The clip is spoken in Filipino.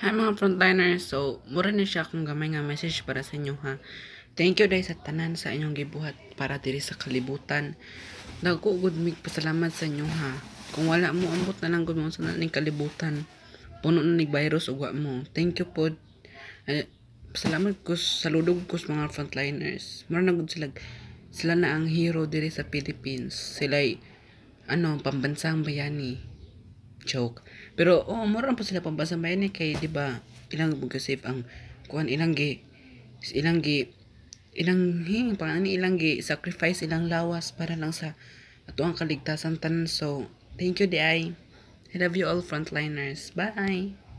Hi mga frontliners, so mura na siya akong gamay nga message para sa inyo ha. Thank you dahil sa tanan sa inyong gibuhat para diri sa kalibutan. Dagko good mig pasalamat sa inyo ha. Kung wala mo ambot na lang gud mo sa ning kalibutan. Puno na ni virus ug mo. Thank you po. Uh, eh, salamat ko saludog ko sa mga frontliners. Mura na gud sila sila na ang hero diri sa Philippines. Sila ano pambansang bayani choke. Pero oh, mura po sila pambasa may ni kay di ba ilang buka save ang kuan ilang gi ilang gi ilang hing pang ani ilang gi sacrifice ilang lawas para lang sa ato ang kaligtasan tan so thank you di I love you all frontliners bye